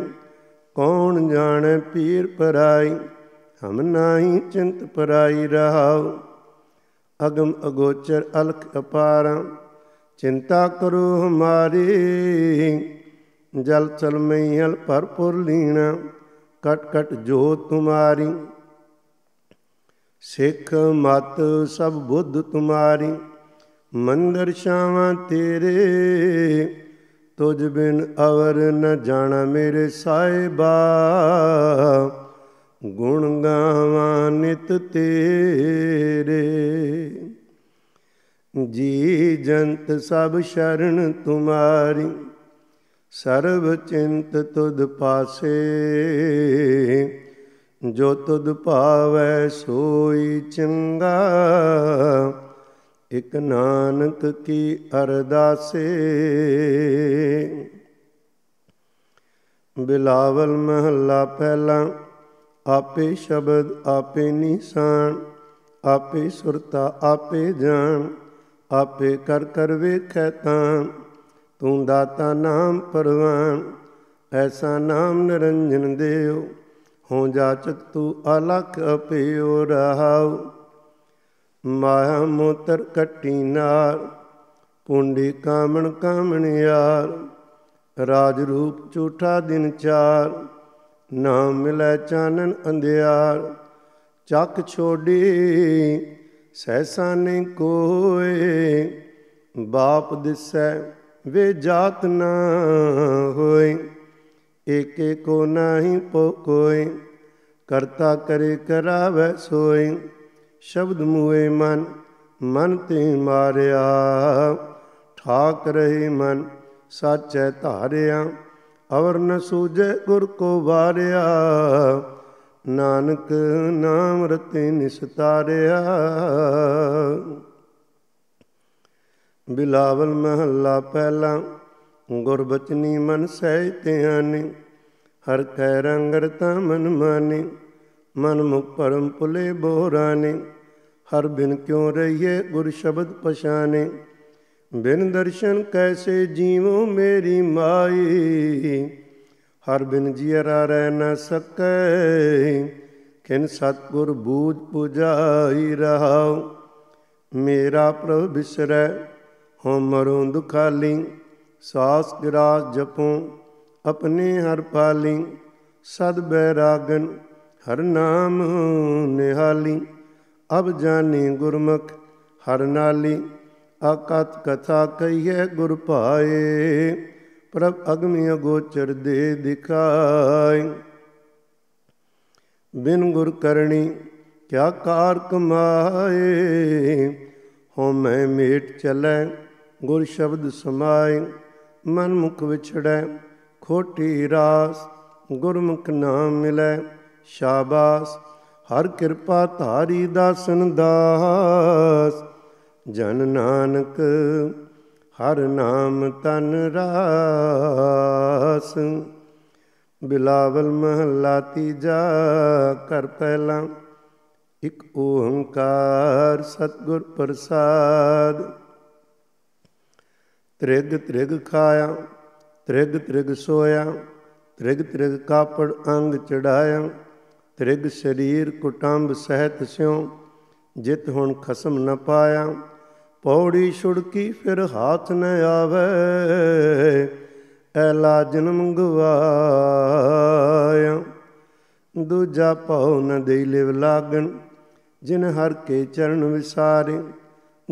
ਕੌਣ ਜਾਣੈ ਪੀਰ ਪਰਾਈ ਹਮ ਨਾਹੀ ਚਿੰਤ ਪਰਾਈ ਰਹਾਉ ਅਗਮ ਅਗੋਚਰ ਅਲਖ ਅਪਾਰ ਚਿੰਤਾ ਕਰੋ ਹਮਾਰੀ ਜਲ ਚਲ ਮਈ ਹਲ ਭਰਪੁਰ ਲੀਣਾ ਕਟ ਕਟ ਜੋ ਤੁਮਾਰੀ ਸਿੱਖ ਮਤ ਸਭ ਬੁੱਧ ਤੁਮਾਰੀ ਮੰਦਰ ਸ਼ਾਵਾਂ ਤੇਰੇ ਤੁਜ ਬਿਨ ਅਵਰ ਨ ਜਾਣਾ ਮੇਰੇ ਸਾਹਿਬਾ ਗੁਣ ਗਾਵਾਂ ਨਿਤ ਤੇਰੇ ਜੀ ਜੰਤ ਸਭ ਸ਼ਰਨ ਤੁਮਾਰੀ ਸਰਬ ਚਿੰਤ ਤੁਧ ਪਾਸੇ ਜੋ ਤੁਧ ਭਾਵੈ ਸੋਈ ਚੰਗਾ ਇਕ ਨਾਨਕ ਕੀ ਅਰਦਾਸੇ ਬਿਲਾਵਲ ਮਹੱਲਾ ਪਹਿਲਾ ਆਪੇ ਸ਼ਬਦ ਆਪੇ ਨਿਸ਼ਾਨ ਆਪੇ ਸੁਰਤਾ ਆਪੇ ਜਾਣ ਆਪੇ ਕਰ ਕਰ ਵੇਖੈ ਤਾਂ ਤੂੰ ਦਾਤਾ ਨਾਮ ਪਰਵਾਨ ਐਸਾ ਨਾਮ ਨਿਰੰਜਨ ਦੇਓ ਹੋ ਜਾਚਕ ਤੂ ਅਲਖ ਅਪਿਓ ਰਹਾਉ ਮਾਇਆ ਮੋਤਰ ਕਟੀ ਨਾਲ ਪੁੰਡੀ ਕਾਮਣ ਕਾਮਣ ਯਾਰ ਰਾਜ ਰੂਪ ਝੂਠਾ ਦਿਨ ਚਾਰ ਨਾ ਮਿਲੈ ਚਾਨਣ ਅੰਧਿਆਰ ਚੱਕ ਛੋੜੀ ਸਹਿਸਾ ਨੇ ਕੋਏ ਬਾਪ ਦਿਸੈ ਵੇ ਜਾਤ ਨਾ ਹੋਏ ਏਕੇ ਕੋ ਨਹੀਂ ਪੋ ਕੋਇ ਕਰਤਾ ਕਰੇ ਕਰਾਵੇ ਸੋਇ ਸ਼ਬਦ ਮੂਏ ਮਨ ਮਨ ਤੇ ਮਾਰਿਆ ਠਾਕ ਰਹੀ ਮਨ ਸਾਚੈ ਧਾਰਿਆ ਅਵਰ ਨ ਸੂਝੇ ਗੁਰ ਕੋ ਵਾਰਿਆ ਨਾਨਕ ਨਾਮ ਰਤੇ ਨਿਸਤਾਰਿਆ ਬਿਲਾਵਲ ਮਹੱਲਾ ਪਹਿਲਾ ਗੁਰਬਚਨੀ ਮਨ ਸਹਿ ਧਿਆਨੇ ਹਰ ਕੈ ਰੰਗ ਰਤਾ ਮਨ ਮਾਨੇ ਮਨ ਮੁਖ ਪਰਮ ਪੁਲੇ ਬੋਰਾਨੇ ਹਰ ਬਿਨ ਕਿਉ ਰਹੀਏ ਗੁਰ ਸ਼ਬਦ ਪਛਾਨੇ ਬਿਨ ਦਰਸ਼ਨ ਕੈਸੇ ਜੀਵੋ ਮੇਰੀ ਮਾਈ ਹਰ ਬਿਨ ਜੀਰਾ ਰਹਿ ਨ ਸਕੈ ਕਿਨ ਸਤਗੁਰ ਬੂਝ ਪੁਜਾਈ ਰਹਾਉ ਮੇਰਾ ਪ੍ਰਭ ਬਿਸਰੈ ਹਉ ਮਰੋਂ ਦੁਖਾਲੀ ਸਾਸ ਗਿਰਾ ਜਪੋ ਆਪਣੇ ਹਰ ਪਾਲੀ ਸਦ ਬੈਰਾਗਨ ਹਰ ਨਾਮ ਨਿਹਾਲੀ ਅਬ ਜਾਣੇ ਗੁਰਮਖ ਹਰ ਨਾਲੀ ਆਕਤ ਕਥਾ ਕਹੀਏ ਗੁਰ ਭਾਏ ਪ੍ਰਭ ਅਗਮਿ ਅਗੋਚਰ ਦੇ ਦਿਖਾਈ ਬਿਨ ਗੁਰ ਕਰਣੀ ਕਿਆ ਕਾਰ ਕਮਾਏ ਹਉ ਮੈਂ ਮੇਟ ਚਲੈ ਗੁਰ ਸ਼ਬਦ ਸਮਾਏ ਮਨ ਮੁਖ ਵਿਛੜੈ ਖੋਟੀ ਰਾਸ ਗੁਰਮੁਖ ਨਾਮ ਮਿਲੈ ਸ਼ਾਬਾਸ ਹਰ ਕਿਰਪਾ ਧਾਰੀ ਦਾਸਨ ਦਾਸ ਜਨ ਨਾਨਕ ਹਰ ਨਾਮ ਤਨ ਰਾਸ ਬਿਲਾਵਲ ਮਹਲਾ ਤੀਜਾ ਕਰ ਪਹਿਲਾ ਇਕ ਓੰਕਾਰ ਸਤਗੁਰ ਪ੍ਰਸਾਦ ਤ੍ਰਿਗ ਤ੍ਰਿਗ ਖਾਇਆ ਤ੍ਰਿਗ ਤ੍ਰਿਗ ਸੋਇਆ ਤ੍ਰਿਗ ਤ੍ਰਿਗ ਕਾਪੜ ਅੰਗ ਚੜਾਇਆ ਤ੍ਰਿਗ ਸਰੀਰ ਕੁਟੰਬ ਸਹਿਤ ਸਿਉ ਜਿਤ ਹੁਣ ਖਸਮ ਨ ਪਾਇਆ ਪੌੜੀ ਛੁੜਕੀ ਫਿਰ ਹਾਥ ਨ ਆਵੇ ਐਲਾ ਜਨਮ ਗਵਾਇਆ ਦੂਜਾ ਭਉ ਨ ਦੇ ਲਿਵ ਲਾਗਣ ਜਿਨ ਹਰ ਕੇ ਚਰਨ ਵਿਸਾਰੇ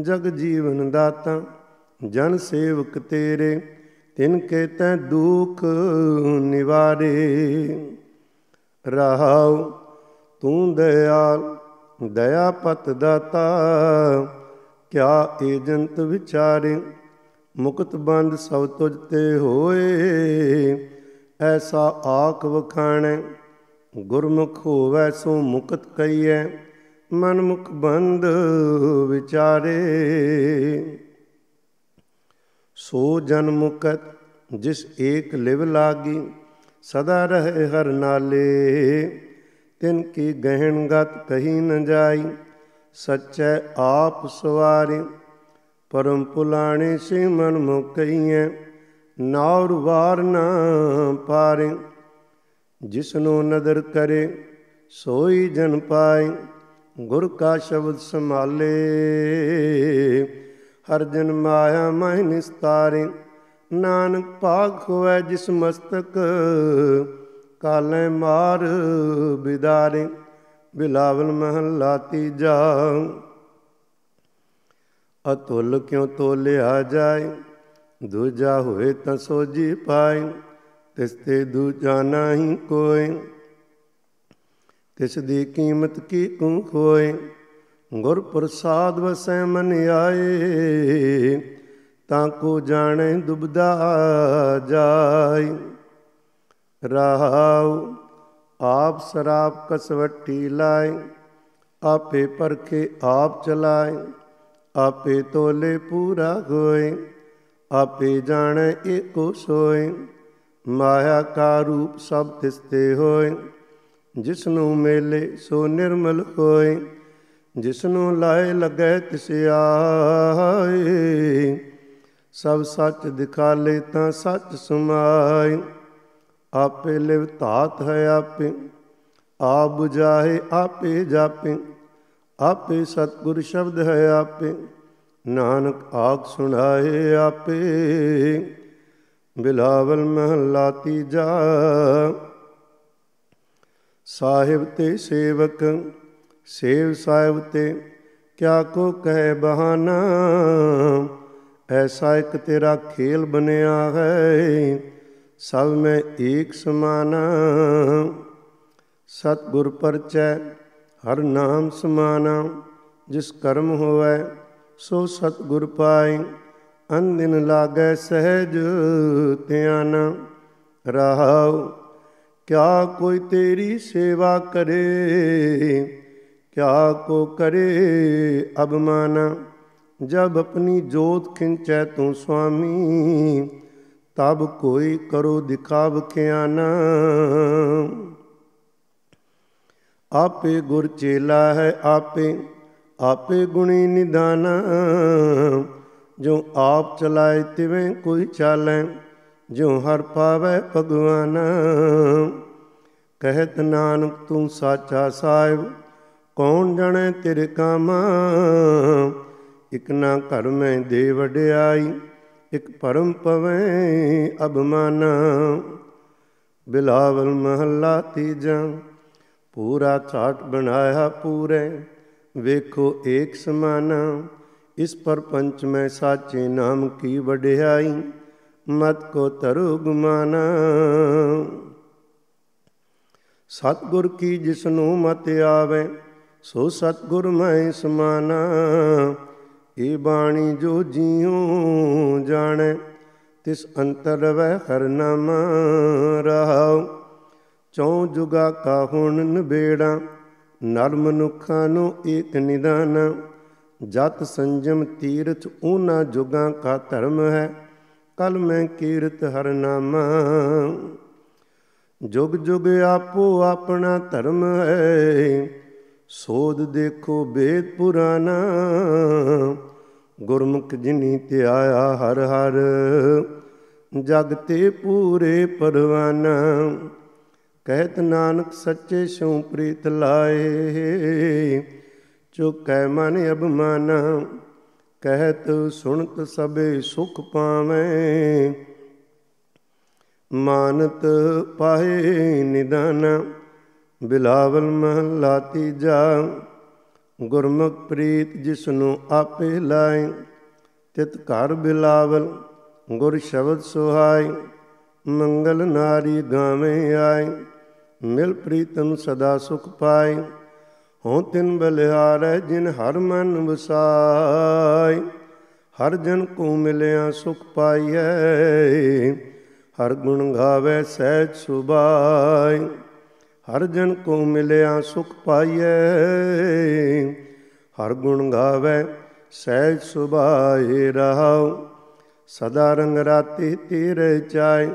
ਜਗ ਜੀਵਨ ਦਾਤਾ ਜਨ ਸੇਵਕ ਤੇਰੇ ਤਿਨ ਕੇ ਤੈ ਦੁਖ ਨਿਵਾਰੇ ਰਹਾਉ ਤੂੰ ਦਇਆਲ ਦਇਆ ਪਤ ਦਾਤਾ ਕਿਆ ਏਜੰਤ ਵਿਚਾਰੇ ਮੁਕਤ ਬੰਦ ਸਭ ਤੁਝ ਤੇ ਹੋਏ ਐਸਾ ਆਖ ਵਖਾਣ ਗੁਰਮੁਖ ਹੋਵੈ ਸੋ ਮੁਕਤ ਕਈਐ ਮਨ ਮੁਖ ਬੰਦ ਵਿਚਾਰੇ ਸੋ ਜਨਮ ਮੁਕਤ ਜਿਸ ਏਕ ਲਿਵ ਲਾਗੀ ਸਦਾ ਰਹੇ ਹਰ ਨਾਲੇ ਤਿਨ ਕੀ ਗਹਿਣ ਗਤ ਕਹੀ ਨ ਜਾਈ ਸਚੈ ਆਪ ਸਵਾਰੇ ਪਰਮ ਪੁਲਾਣੇ ਸੇ ਮਨ ਮੁਕਈਐ ਨਾਉਰ ਵਾਰ ਨ ਪਾਰੇ ਜਿਸਨੋ ਨਦਰ ਕਰੇ ਸੋਈ ਜਨ ਪਾਏ ਗੁਰ ਕਾ ਸ਼ਬਦ ਸੰਭਾਲੇ ਹਰ ਜਨ ਮਾਇਆ ਮਹਿ ਨਿਸਤਾਰੇ ਨਾਨਕ ਪਾਖ ਹੋਇ ਜਿਸ ਮਸਤਕ ਕਾਲੇ ਮਾਰ ਬਿਦਾਰੇ ਬਿਲਾਵਲ ਮਹੱਲਾ ਤੀਜਾ ਅਤੁਲ ਕਿਉ ਤੋਲਿਆ ਜਾਏ ਦੂਜਾ ਹੋਏ ਤਾਂ ਸੋਜੀ ਪਾਏ ਤਿਸ ਤੇ ਦੂਜਾ ਨਹੀਂ ਕੋਈ ਤਿਸ ਦੀ ਕੀਮਤ ਕੀ ਕੂ ਹੋਏ ਗੁਰ ਪ੍ਰਸਾਦ ਵਸੈ ਮਨ ਆਏ ਤਾਂ ਕੋ ਜਾਣੇ ਦੁਬਦਾ ਜਾਈ ਰਹਾਉ ਆਪ ਸਰਾਪ ਕਸਵੱਟੀ ਲਾਏ ਆਪੇ ਪਰਖੇ ਆਪ ਚਲਾਏ ਆਪੇ ਤੋਲੇ ਪੂਰਾ ਹੋਏ ਆਪੇ ਜਾਣੇ ਏਕੋ ਸੋਏ ਮਾਇਆ ਕਾ ਰੂਪ ਸਭ ਤਿਸਤੇ ਹੋਏ ਜਿਸ ਨੂੰ ਮੇਲੇ ਸੋ ਨਿਰਮਲ ਹੋਏ ਜਿਸ ਨੂੰ ਲਾਏ ਲੱਗੇ ਤਿਸ ਆਏ ਸਭ ਸੱਚ ਦਿਖਾਲੇ ਤਾਂ ਸੱਚ ਸੁਮਾਈ ਆਪੇ ਲਿਵ ਧਾਤ ਹੈ ਆਪੇ ਆਪ 부ਝਾਏ ਆਪੇ ਜਾਪੇ ਆਪੇ ਸਤਗੁਰ ਸ਼ਬਦ ਹੈ ਆਪੇ ਨਾਨਕ ਆਖ ਸੁਣਾਏ ਆਪੇ ਬਿਲਾਵਲ ਮਹਲਾ ਤੀਜਾ ਸਾਹਿਬ ਤੇ ਸੇਵਕ ਸੇਵ ਸਾਹਿਬ ਤੇ ਕਿਆ ਕੋ ਕਹਿ ਬਹਾਨਾ ਐਸਾ ਇੱਕ ਤੇਰਾ ਖੇਲ ਬਨਿਆ ਹੈ ਸਭ ਮੈਂ ਏਕ ਸਮਾਨ ਸਤਗੁਰ ਪਰਚੈ ਹਰ ਨਾਮ ਸਮਾਨ ਜਿਸ ਕਰਮ ਹੋਵੇ ਸੋ ਸਤਗੁਰ ਪਾਏ ਦਿਨ ਲਾਗੇ ਸਹਿਜ ਧਿਆਨ ਰਹਾਉ ਕਿਆ ਕੋਈ ਤੇਰੀ ਸੇਵਾ ਕਰੇ ਕਿਆ ਕੋ ਕਰੇ अब माना जब अपनी जोत खिंचै तू स्वामी तब कोई करो दिखाव के आना ਆਪੇ ਗੁਰ ਚੇਲਾ ਹੈ ਆਪੇ ਆਪੇ ਗੁਣੀ ਨਿਦਾਨਾ ਜੋ ਆਪ ਚਲਾਏ ਤਿਵੇਂ ਕੋਈ ਚਾਲੈ ਜੋ ਹਰ ਪਾਵੇ ਭਗਵਾਨ ਕਹਿਤ ਨਾਨਕ ਤੂੰ ਸਾਚਾ ਸਾਹਿਬ ਕੌਣ ਜਾਣੈ ਤੇਰੇ ਕਾਮਾ ਇਕ ਨਾ ਘਰ ਮੈਂ ਦੇ ਵਡਿਆਈ ਇਕ ਪਰਮ ਪਵੈ ਅਬਮਨ ਬਿਲਾਵਲ ਮਹੱਲਾ ਤੀਜਾ ਪੂਰਾ ਛਾਟ ਬਣਾਇਆ ਪੂਰੇ ਵੇਖੋ ਏਕ ਸਮਾਨ ਇਸ ਪਰ ਪੰਚ ਮੈਂ ਸਾਚੇ ਨਾਮ ਕੀ ਵਡਿਆਈ ਮਤ ਕੋ ਤਰੁ ਗੁਮਾਨਾ ਸਤਗੁਰ ਕੀ ਜਿਸ ਨੂੰ ਮਤ ਆਵੇ ਸੋ ਸਤਗੁਰ ਮੈਂ ਸਮਾਨਾ ਇਹ ਬਾਣੀ ਜੋ ਜੀਉ ਜਾਣੈ ਤਿਸ ਅੰਤਰ ਵਹਿ ਹਰ ਨਾਮ ਰਹਾਉ ਚੌ ਜੁਗਾ ਕਾ ਹੁਣ ਨਵੇੜਾ ਨਰ ਮਨੁੱਖਾਂ ਨੂੰ ਏਕ ਨਿਦਾਨ ਜਤ ਸੰਜਮ ਤੀਰਥ ਉਹਨਾਂ ਜੁਗਾਂ ਕਾ ਧਰਮ ਹੈ ਕਲ ਮੈਂ ਕੀਰਤ ਹਰ ਨਾਮ ਜੁਗ ਜੁਗ ਆਪੋ ਆਪਣਾ ਧਰਮ ਹੈ ਸੋਧ ਦੇਖੋ ਬੇਦ ਪੁਰਾਣਾ ਗੁਰਮੁਖ ਜਿਨੀ ਧਿਆਇਆ ਹਰ ਹਰ ਜਗ ਤੇ ਪੂਰੇ ਪਰਵਾਨਾ ਕਹਿਤ ਨਾਨਕ ਸੱਚੇ ਸੋ ਪ੍ਰੀਤ ਲਾਏ ਚੁਕੈ ਮਨ ਅਭਮਾਨ ਕਹਿਤ ਸੁਣਤ ਸਭੇ ਸੁਖ ਪਾਵੇਂ ਮਾਨਤ ਪਾਏ ਨਿਦਾਨਾ ਬਿਲਾਵਲ ਮਹਲਾ ਤੀਜਾ ਗੁਰਮੁਖ ਪ੍ਰੀਤ ਜਿਸ ਨੂੰ ਆਪੇ ਲਾਏ ਤਿਤ ਘਰ ਬਿਲਾਵਲ ਗੁਰ ਸ਼ਬਦ ਸੁਹਾਈ ਮੰਗਲ ਨਾਰੀ ਗਾਵੇਂ ਆਏ ਮਿਲ ਪ੍ਰੀਤਮ ਸਦਾ ਸੁਖ ਪਾਏ ਹਉ ਤਿਨ ਬਲਿਹਾਰੈ ਜਿਨ ਹਰ ਮਨ ਵਸਾਈ ਹਰ ਜਨ ਕੋ ਮਿਲਿਆ ਸੁਖ ਪਾਈਐ ਹਰ ਗੁਣ ਗਾਵੇ ਸਹਿਜ ਸੁਭਾਈ ਹਰ ਜਨ ਕੋ ਮਿਲਿਆ ਸੁਖ ਪਾਈਐ ਹਰ ਗੁਣ ਗਾਵੇ ਸਹਿਜ ਸੁਭਾਏ ਰਹਾਉ ਸਦਾ ਰੰਗ ਰਾਤੀ ਤੇਰੇ ਚਾਏ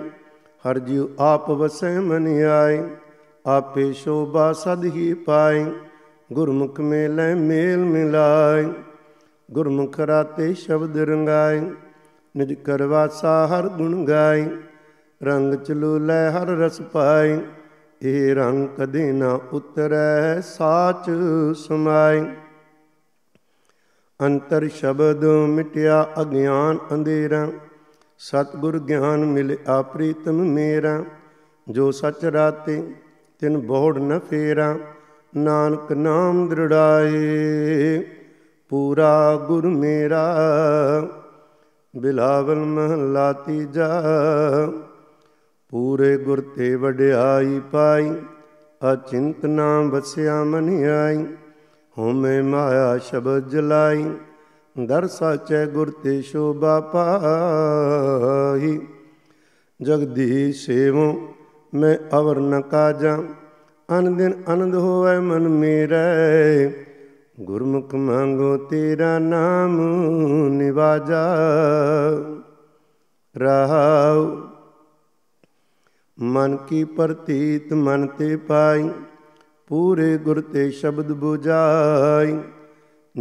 ਹਰ ਜੀਉ ਆਪ ਵਸੈ ਮਨ ਆਏ ਆਪੇ ਸ਼ੋਭਾ ਸਦ ਹੀ ਪਾਏ ਗੁਰਮੁਖ ਮੇਲੇ ਮੇਲ ਮਿਲਾਏ ਗੁਰਮੁਖ ਰਾਤੇ ਸ਼ਬਦ ਰੰਗਾਏ ਨਿਜ ਕਰਵਾਸਾ ਹਰ ਗੁਣ ਗਾਏ ਰੰਗ ਚਲੂ ਲੈ ਹਰ ਰਸ ਪਾਏ ਇਹ ਰੰਗ ਕਦੇ ਨਾ ਉਤਰੈ ਸਾਚ ਸਮਾਈ ਅੰਤਰ ਸ਼ਬਦ ਮਿਟਿਆ ਅਗਿਆਨ ਅੰਧੇਰਾ ਸਤਗੁਰ ਗਿਆਨ ਮਿਲ ਆਪ੍ਰੀਤਮ ਮੇਰਾ ਜੋ ਸਚ ਰਾਤੇ ਤਿਨ ਬੋੜ ਨ ਫੇਰਾ ਨਾਨਕ ਨਾਮ ਦ੍ਰਿੜਾਏ ਪੂਰਾ ਗੁਰ ਮੇਰਾ ਬਿਲਾਵਲ ਮਹਲਾ ਤੀਜਾ ਪੂਰੇ ਗੁਰ ਤੇ ਵਡਿਆਈ ਪਾਈ ਅਚਿੰਤ ਨਾਮ ਵਸਿਆ ਮਨ ਆਈ ਹਉਮੈ ਮਾਇਆ ਸ਼ਬਦ ਜਲਾਈ ਦਰ ਸਾਚੈ ਗੁਰ ਤੇ ਸ਼ੋਭਾ ਪਾਈ ਜਗਦੀ ਸੇਵੋ ਮੈਂ ਅਵਰ ਨ ਕਾਜਾ ਅਨ ਦਿਨ ਆਨੰਦ ਹੋਵੇ ਮਨ ਮੇਰੇ ਗੁਰਮੁਖ ਮੰਗੋ ਤੇਰਾ ਨਾਮ ਨਿਵਾਜਾ ਰਹਾਉ ਮਨ ਕੀ ਪ੍ਰਤੀਤ ਮਨ ਤੇ ਪਾਈ ਪੂਰੇ ਗੁਰ ਤੇ ਸ਼ਬਦ 부ਝਾਈ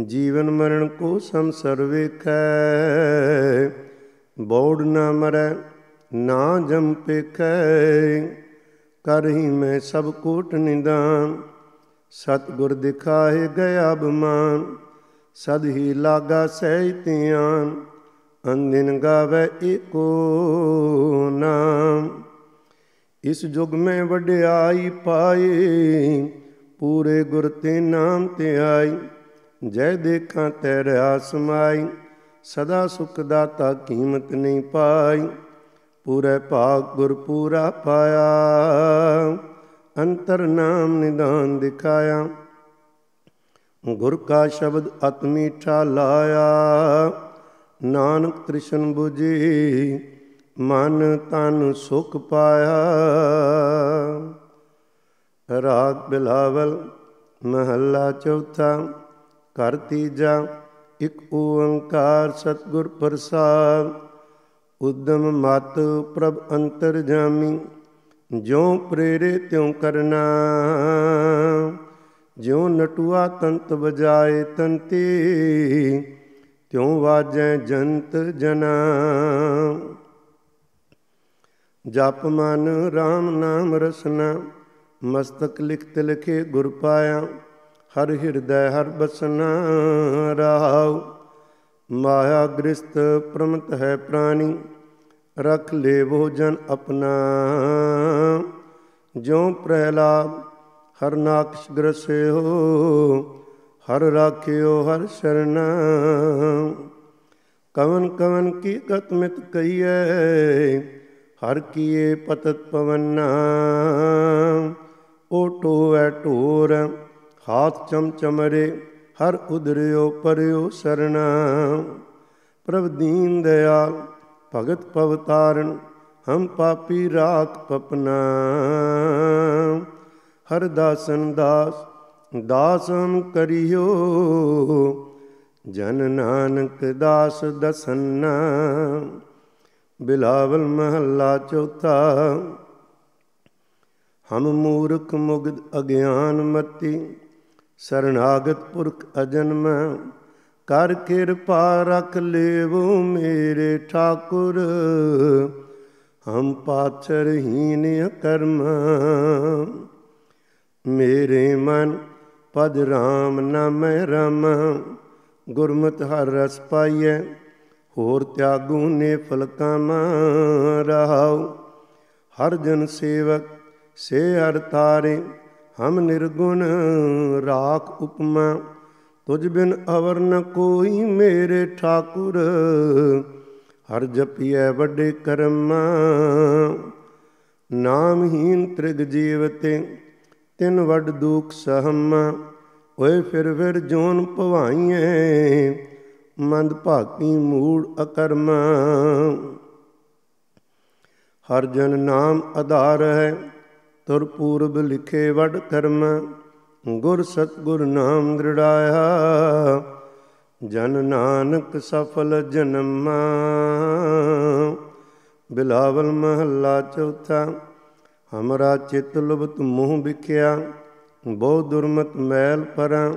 ਜੀਵਨ ਮਰਨ ਕੋ ਸੰਸਰ ਵੇਖੈ ਬੋੜ ਨਾ ਮਰੈ ਨਾ ਜਮ ਪੇਖੈ ਕਰਹੀ ਮੈਂ ਸਭ ਕੋਟ ਨਿਦਾਨ ਸਤ ਗੁਰ ਦਿਖਾਏ ਗਿਆ ਬਮਾਨ ਸਦ ਹੀ ਲਾਗਾ ਸਹਿ ਧਿਆਨ ਅੰਨਿਨ ਗਾਵੇ ਏਕੋ ਨਾਮ ਇਸ ਜੁਗ ਮੈਂ ਵਡਿਆਈ ਪਾਏ ਪੂਰੇ ਗੁਰ ਤੇ ਨਾਮ ਤੇ ਆਈ ਜੈ ਦੇਖਾਂ ਤੈ ਰਿਆ ਸਦਾ ਸੁਖ ਦਾਤਾ ਕੀਮਤ ਨਹੀਂ ਪਾਈ ਪੂਰੇ ਭਾਗ ਗੁਰ ਪੂਰਾ ਪਾਇਆ ਅੰਤਰ ਨਾਮ ਨਿਦਾਨ ਦਿਖਾਇਆ ਗੁਰ ਕਾ ਸ਼ਬਦ ਅਤ ਮੀਠਾ ਲਾਇਆ ਨਾਨਕ ਤ੍ਰਿਸ਼ਨ 부ਜੀ ਮਨ ਤਨ ਸੁਖ ਪਾਇਆ ਰਾਗ ਬਿਲਾਵਲ ਮਹੱਲਾ ਚੌਥਾ ਘਰ ਤੀਜਾ ਇਕ ਓੰਕਾਰ ਸਤਗੁਰ ਪ੍ਰਸਾਦ ਉਦਮ ਮਤ ਪ੍ਰਭ ਅੰਤਰ ਜਾਮੀ ਜਿਉ ਪ੍ਰੇਰੇ ਤਿਉ ਕਰਨਾ ਜਿਉ ਨਟੂਆ ਤੰਤ ਵਜਾਏ ਤੰਤੀ ਤਿਉ ਵਾਜੈ ਜੰਤ ਜਨਾ ਜਪ ਮਨ ਰਾਮ ਨਾਮ ਰਸਨਾ ਮਸਤਕ ਲਿਖਤ ਲਿਖੇ ਗੁਰ ਪਾਇਆ ਹਰ ਹਿਰਦੈ ਹਰ ਬਸਨਾ ਰਾਉ ਮਾਇਆ ਗ੍ਰਸਤ ਪ੍ਰਮਤ ਹੈ ਪ੍ਰਾਨੀ ਰਖ ਲੇਵੋ ਜਨ ਆਪਣਾ ਜਿਉ ਪ੍ਰਹਿਲਾਦ ਹਰ ਨਾਕਸ਼ ਹੋ ਹਰ ਰਾਖਿਓ ਹਰ ਸ਼ਰਨ ਕਵਨ ਕਵਨ ਕੀ ਗਤ ਮਿਤ ਕਈਐ ਹਰ ਕੀਏ ਪਤਤ ਪਵੰਨਾ ਓਟੋ ਐ ਢੋਰ ਹਾਥ ਚਮ ਚਮਰੇ ਹਰ ਉਦਰਿਓ ਪਰਿਓ ਸਰਣਾ ਪ੍ਰਭ ਦੀਨ ਦਿਆਲ ਭਗਤ ਪਵਤਾਰਨ ਹਮ ਪਾਪੀ ਰਾਤ ਪਪਨਾ ਹਰ ਦਾਸਨ ਦਾਸ ਦਾਸਮ ਕਰਿਓ ਜਨ ਨਾਨਕ ਦਾਸ ਦਸਨਾ ਬਿਲਾਵਲ ਮਹੱਲਾ ਚੌਥਾ ਹਮ ਮੂਰਖ ਮੁਗਦ ਅਗਿਆਨ ਮਤੀ ਸਰਨਾਗਤ ਪੁਰਖ ਅਜਨਮ ਕਰ ਕਿਰਪਾ ਰਖ ਲੇਵੋ ਮੇਰੇ ਠਾਕੁਰ ਹਮ ਪਾਛਰਹੀਨ ਕਰਮ ਮੇਰੇ ਮਨ ਪਦ ਰਾਮ ਨਾਮ ਰਮ ਗੁਰਮਤਿ ਹਰ ਰਸ ਪਾਈਐ ਹੋਰ ਤਿਆਗੂ ਨੇ ਫਲਕਾਂ ਰਹਾਉ ਹਰ ਜਨ ਸੇਵਕ ਸੇ ਹਰ ਤਾਰੇ ਹਮ ਨਿਰਗੁਣ ਰਾਖ ਉਪਮਾ ਤੁਜ ਬਿਨ ਅਵਰ ਨ ਕੋਈ ਮੇਰੇ ਠਾਕੁਰ ਹਰ ਜਪੀਐ ਵੱਡੇ ਕਰਮ ਨਾਮਹੀਨ ਤ੍ਰਿਗ ਜੀਵਤੇ ਤਿਨ ਵੱਡ ਦੁਖ ਸਹਮ ਓਏ ਫਿਰ ਫਿਰ ਜੋਨ ਭਵਾਈਐ ਮੰਦ ਭਾਗੀ ਮੂੜ ਅਕਰਮ ਹਰ ਜਨ ਨਾਮ ਆਧਾਰ ਹੈ ਤੁਰ ਪੂਰਬ ਲਿਖੇ ਵਡ ਕਰਮ ਗੁਰ ਸਤਗੁਰ ਨਾਮ ਦ੍ਰਿੜਾਇਆ ਜਨ ਨਾਨਕ ਸਫਲ ਜਨਮ ਬਿਲਾਵਲ ਮਹੱਲਾ ਚੌਥਾ ਹਮਰਾ ਚਿਤ ਲੁਭਤ ਮੋਹ ਵਿਖਿਆ ਬਹੁ ਦੁਰਮਤ ਮੈਲ ਪਰਾਂ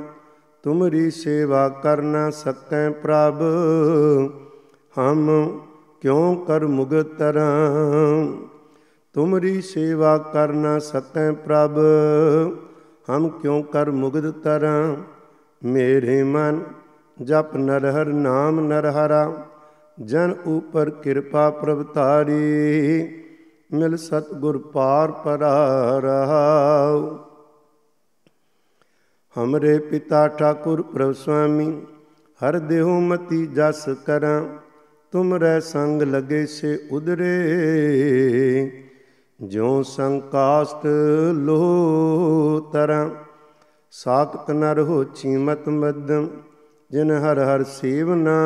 ਤੁਮਰੀ ਸੇਵਾ ਕਰਨਾ ਸਕੈ ਪ੍ਰਭ ਹਮ ਕਿਉ ਕਰ ਮੁਗਤ ਤਰਾਂ ਤੁਮਰੀ ਸੇਵਾ ਕਰਨਾ ਸਕੈ ਪ੍ਰਭ ਹਮ ਕਿਉ ਕਰ ਮੁਗਦ ਤਰਾਂ ਮੇਰੇ ਮਨ ਜਪ ਨਰਹਰ ਨਾਮ ਨਰਹਰਾ ਜਨ ਉਪਰ ਕਿਰਪਾ ਪ੍ਰਭ ਤਾਰੀ ਮਿਲ ਸਤ ਗੁਰ ਪਾਰ ਰਹਾਉ ਹਮਰੇ ਪਿਤਾ ਠਾਕੁਰ ਪ੍ਰਭ ਸੁਆਮੀ ਹਰ ਦੇਹੁ ਮਤੀ ਜਸ ਕਰਾਂ ਤੁਮਰੇ ਸੰਗ ਲਗੇ ਸੇ ਉਦਰੇ उदरे ਜਿਉ ਸੰਕਾਸਤ ਲੋ ਤਰਾਂ ਸਾਖਤ ਨਰ ਹੋਚੀ ਮਤ ਮਦਮ ਜਿਨ ਹਰ ਹਰ ਸੇਵਨਾ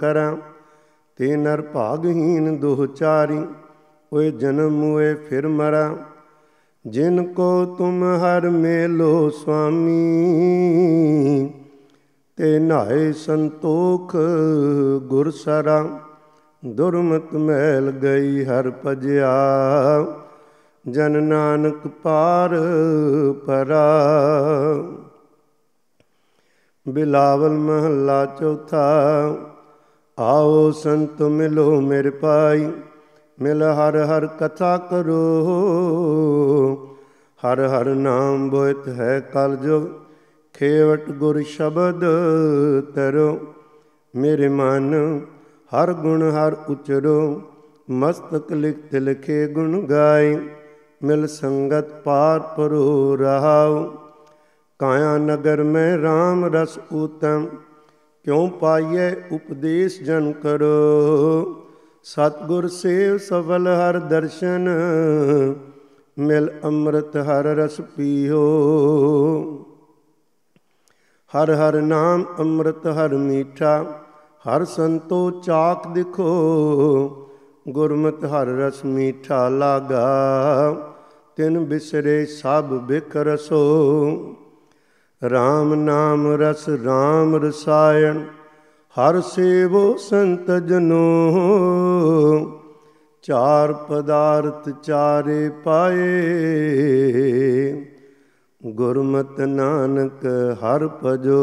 ਕਰਾਂ ਤੇ ਨਰ ਭਾਗਹੀਨ ਦੁਹਚਾਰੀ ਓਏ ਜਨਮ ਹੋਏ ਫਿਰ ਮਰਾਂ ਜਿਨ ਕੋ ਤੁਮ ਹਰ ਮੇਲੋ ਸੁਆਮੀ ਤੇ ਨਾਏ ਸੰਤੋਖ ਗੁਰ ਸਰਾ ਦੁਰਮਤ ਮਹਿਲ ਗਈ ਹਰ ਭਜਿਆ ਜਨ ਨਾਨਕ ਪਾਰ ਪਰਾ ਬਿਲਾਵਲ ਮਹੱਲਾ ਚੌਥਾ ਆਓ ਸੰਤ ਮਿਲੋ ਮੇਰੇ ਪਾਈ मिल हर हर कथा करो हर हर नाम बोत है कल जो खेवट गुर शब्द तरो मेरे मन हर गुण हर उचरो मस्तक लिख लिखे गुण गाय मिल संगत पार परो रहाओ काया नगर में राम रस उत्तम क्यों पाइए उपदेश जन करो ਸਤਗੁਰ ਸੇਵ ਸਫਲ ਹਰ ਦਰਸ਼ਨ ਮਿਲ ਅੰਮ੍ਰਿਤ ਹਰ ਰਸ ਪੀਓ ਹਰ ਹਰ ਨਾਮ ਅੰਮ੍ਰਿਤ ਹਰ ਮੀਠਾ ਹਰ ਸੰਤੋ ਚਾਕ ਦਿਖੋ ਗੁਰਮਤਿ ਹਰ ਰਸ ਮੀਠਾ ਲਾਗਾ ਤਿਨ ਬਿਸਰੇ ਸਭ ਬਿਕਰਸੋ RAM ਨਾਮ ਰਸ RAM ਰਸਾਇਣ ਹਰ ਸੇਵੋ ਸੰਤ ਜਨੋ ਚਾਰ ਪਦਾਰਥ ਚਾਰੇ ਪਾਏ ਗੁਰਮਤਿ ਨਾਨਕ ਹਰ ਭਜੋ